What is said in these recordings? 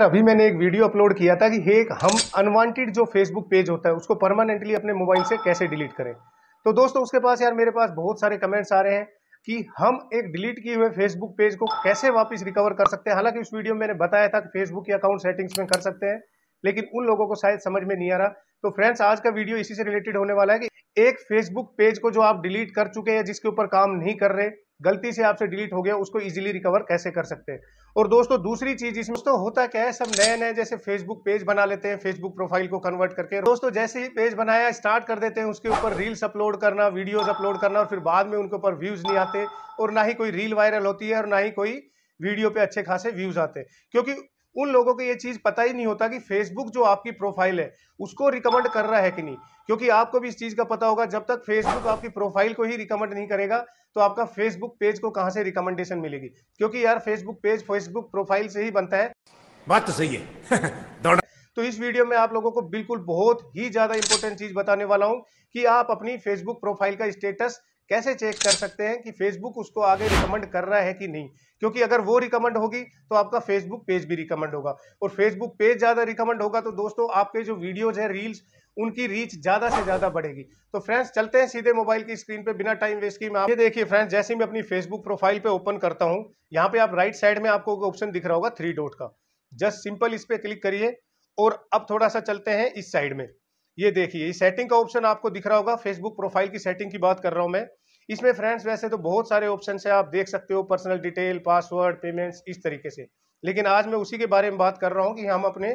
यार अभी मैंने एक वीडियो अपलोड किया था कि हेक हम अनवांटेड जो फेसबुक पेज होता है उसको परमानेंटली अपने मोबाइल से कैसे डिलीट करें तो दोस्तों उसके पास यार मेरे पास बहुत सारे कमेंट्स आ रहे हैं कि हम एक डिलीट किए हुए फेसबुक पेज को कैसे वापस रिकवर कर सकते हैं हालांकि उस वीडियो में मैंने बताया था कि फेसबुक के अकाउंट सेटिंग्स में कर सकते हैं लेकिन उन लोगों को शायद समझ में नहीं आ रहा तो फ्रेंड्स आज का वीडियो इसी से रिलेटेड होने वाला है कि एक फेसबुक पेज को जो आप डिलीट कर चुके हैं जिसके ऊपर काम नहीं कर रहे गलती से आपसे डिलीट हो गया उसको इजीली रिकवर कैसे कर सकते हैं और दोस्तों दूसरी चीज इसमें दोस्तों होता क्या है सब नए नए जैसे फेसबुक पेज बना लेते हैं फेसबुक प्रोफाइल को कन्वर्ट करके दोस्तों जैसे ही पेज बनाया स्टार्ट कर देते हैं उसके ऊपर रील्स अपलोड करना वीडियोज अपलोड करना और फिर बाद में उनके ऊपर व्यूज नहीं आते और ना ही कोई रील वायरल होती है और ना ही कोई वीडियो पे अच्छे खासे व्यूज आते हैं क्योंकि उन लोगों को ये चीज़ पता ही नहीं होता कि फेसबुक जो आपकी प्रोफाइल है उसको रिकमेंड कर रहा है कि नहीं क्योंकि आपको भी इस चीज़ का पता होगा जब तक फेसबुक आपकी प्रोफाइल को ही रिकमेंड नहीं करेगा तो आपका फेसबुक पेज को कहां से रिकमेंडेशन मिलेगी क्योंकि यार फेसबुक पेज फेसबुक प्रोफाइल से ही बनता है बात तो सही है तो इस वीडियो में आप लोगों को बिल्कुल बहुत ही ज़्यादा इंपॉर्टेंट चीज़ बताने वाला हूँ कि आप अपनी फेसबुक प्रोफाइल का स्टेटस कैसे चेक कर सकते हैं कि फेसबुक उसको आगे रिकमेंड कर रहा है कि नहीं क्योंकि अगर वो रिकमेंड होगी तो आपका फेसबुक पेज भी रिकमेंड होगा और फेसबुक पेज ज़्यादा रिकमेंड होगा तो दोस्तों आपके जो वीडियोज है रील्स उनकी रीच ज़्यादा से ज़्यादा बढ़ेगी तो फ्रेंड्स चलते हैं सीधे मोबाइल की स्क्रीन पे बिना टाइम वेस्ट की मैं ये देखिए फ्रेंड्स जैसे मैं अपनी फेसबुक प्रोफाइल पे ओपन करता हूँ यहाँ पे आप राइट साइड में आपको ऑप्शन दिख रहा होगा थ्री डॉट का जस्ट सिंपल इस पे क्लिक करिए और अब थोड़ा सा चलते हैं इस साइड में ये देखिए सेटिंग का ऑप्शन आपको दिख रहा होगा फेसबुक प्रोफाइल की सेटिंग की बात कर रहा हूँ मैं इसमें फ्रेंड्स वैसे तो बहुत सारे ऑप्शन है आप देख सकते हो पर्सनल डिटेल पासवर्ड पेमेंट्स इस तरीके से लेकिन आज मैं उसी के बारे में बात कर रहा हूँ कि हम अपने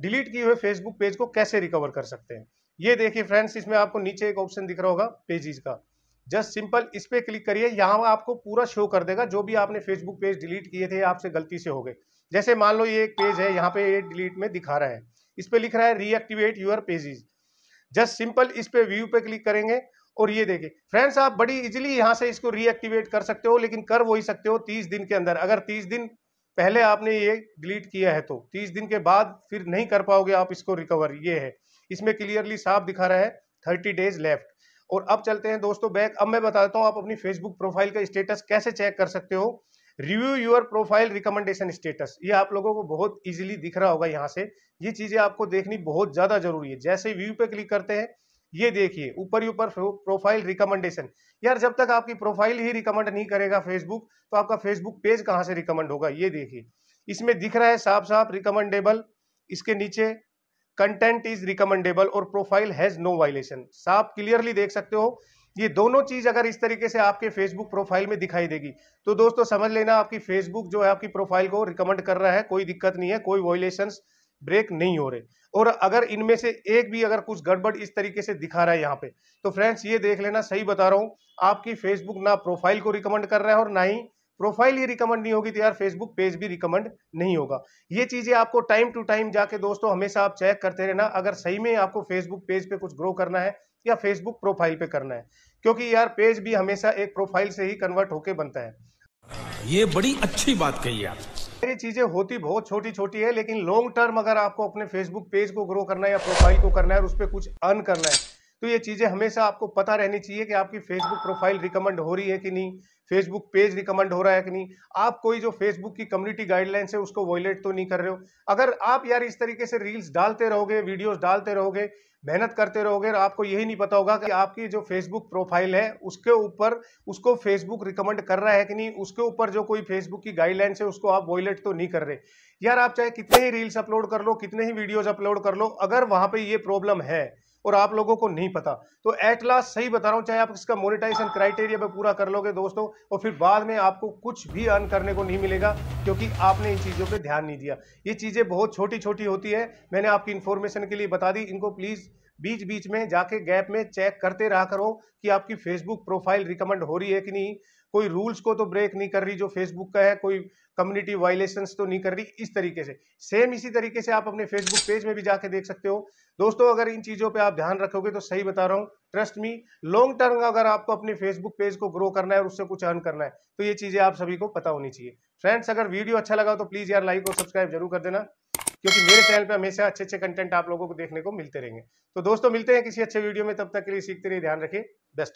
डिलीट किए हुए फेसबुक पेज को कैसे रिकवर कर सकते हैं ये देखिए फ्रेंड्स इसमें आपको नीचे एक ऑप्शन दिख रहा होगा पेजेस का जस्ट सिंपल इस पर क्लिक करिए यहाँ आपको पूरा शो कर देगा जो भी आपने फेसबुक पेज डिलीट किए थे आपसे गलती से हो गए जैसे मान लो ये एक पेज है यहाँ पे ये डिलीट में दिखा रहा है इस पर लिख रहा है reactivate your pages just simple इस पे व्यू पे क्लिक करेंगे और ये देखिए फ्रेंड्स आप बड़ी इजीली यहाँ से इसको रीएक्टिवेट कर सकते हो लेकिन कर वही सकते हो तीस दिन के अंदर अगर तीस दिन पहले आपने ये डिलीट किया है तो तीस दिन के बाद फिर नहीं कर पाओगे आप इसको रिकवर ये है इसमें क्लियरली साफ दिखा रहा है थर्टी डेज लेफ्ट और अब चलते हैं दोस्तों बैक अब मैं बताता हूँ आप अपनी फेसबुक प्रोफाइल का स्टेटस कैसे चेक कर सकते हो review your profile recommendation status ये आप लोगों को बहुत इजीली दिख रहा होगा यहाँ से ये चीज़ें आपको देखनी बहुत ज़्यादा जरूरी है जैसे व्यू पे क्लिक करते हैं ये देखिए ऊपर ही ऊपर प्रोफाइल रिकमेंडेशन यार जब तक आपकी प्रोफाइल ही रिकमेंड नहीं करेगा फेसबुक तो आपका फेसबुक पेज कहाँ से रिकमेंड होगा ये देखिए इसमें दिख रहा है साफ साफ रिकमेंडेबल इसके नीचे कंटेंट इज रिकमेंडेबल और प्रोफाइल हैज नो वायलेशन साफ क्लियरली देख सकते हो ये दोनों चीज अगर इस तरीके से आपके फेसबुक प्रोफाइल में दिखाई देगी तो दोस्तों समझ लेना आपकी फेसबुक जो है आपकी प्रोफाइल को रिकमेंड कर रहा है कोई दिक्कत नहीं है कोई वॉयलेशन ब्रेक नहीं हो रहे और अगर इनमें से एक भी अगर कुछ गड़बड़ इस तरीके से दिखा रहा है यहाँ पे तो फ्रेंड्स ये देख लेना सही बता रहा हूँ आपकी फेसबुक ना प्रोफाइल को रिकमेंड कर रहा है और ना ही प्रोफाइल ही रिकमेंड नहीं होगी तो यार फेसबुक पेज भी रिकमेंड नहीं होगा ये चीज़ें आपको टाइम टू टाइम जाके दोस्तों हमेशा आप चेक करते रहना अगर सही में आपको फेसबुक पेज पे कुछ ग्रो करना है या फेसबुक प्रोफाइल पे करना है क्योंकि यार पेज भी हमेशा एक प्रोफाइल से ही कन्वर्ट होके बनता है ये बड़ी अच्छी बात कही आप ये चीज़ें होती बहुत छोटी छोटी है लेकिन लॉन्ग टर्म अगर आपको अपने फेसबुक पेज को ग्रो करना है या प्रोफाइल को करना है और उस पर कुछ अर्न करना है तो ये चीज़ें हमेशा आपको पता रहनी चाहिए कि आपकी फेसबुक प्रोफाइल रिकमेंड हो रही है कि नहीं फेसबुक पेज रिकमेंड हो रहा है कि नहीं आप कोई जो फेसबुक की कम्युनिटी गाइडलाइंस है उसको वॉयलेट तो नहीं कर रहे हो अगर आप यार इस तरीके से रील्स डालते रहोगे वीडियोज डालते रहोगे मेहनत करते रहोगे और तो आपको यही नहीं पता होगा कि आपकी जो फेसबुक प्रोफाइल है उसके ऊपर उसको फेसबुक रिकमेंड कर रहा है कि नहीं उसके ऊपर जो कोई फेसबुक की गाइडलाइंस है उसको आप वॉयलेट तो नहीं कर रहे यार आप चाहे कितने ही रील्स अपलोड कर लो कितने ही वीडियोज अपलोड कर लो अगर वहाँ पर ये प्रॉब्लम है और आप लोगों को नहीं पता तो एट लास्ट सही बता रहा हूँ चाहे आप इसका मोनिटाइजेशन क्राइटेरिया पे पूरा कर लोगे दोस्तों और फिर बाद में आपको कुछ भी अर्न करने को नहीं मिलेगा क्योंकि आपने इन चीज़ों पर ध्यान नहीं दिया ये चीज़ें बहुत छोटी छोटी होती है मैंने आपकी इन्फॉर्मेशन के लिए बता दी इनको प्लीज़ बीच बीच में जाके गैप में चेक करते रहा करो कि आपकी फेसबुक प्रोफाइल रिकमेंड हो रही है कि नहीं कोई रूल्स को तो ब्रेक नहीं कर रही जो फेसबुक का है कोई कम्युनिटी वायलेशन तो नहीं कर रही इस तरीके से सेम इसी तरीके से आप अपने फेसबुक पेज में भी जाके देख सकते हो दोस्तों अगर इन चीज़ों पे आप ध्यान रखोगे तो सही बता रहा हूँ ट्रस्ट मी लॉन्ग टर्म अगर आपको अपने फेसबुक पेज को ग्रो करना है और उससे कुछ अर्न करना है तो ये चीज़ें आप सभी को पता होनी चाहिए फ्रेंड्स अगर वीडियो अच्छा लगा तो प्लीज़ यार लाइक और सब्सक्राइब जरूर कर देना क्योंकि मेरे चैनल पर हमेशा अच्छे अच्छे कंटेंट आप लोगों को देखने को मिलते रहेंगे तो दोस्तों मिलते हैं किसी अच्छे वीडियो में तब तक के लिए सीखते रहिए ध्यान रखिए बेस्ट